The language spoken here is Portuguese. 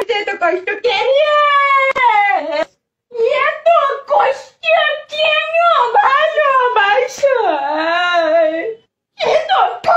Camiseta costuqueria! Nyeto é costuqueria! Baixo, baixo! Nyeto é.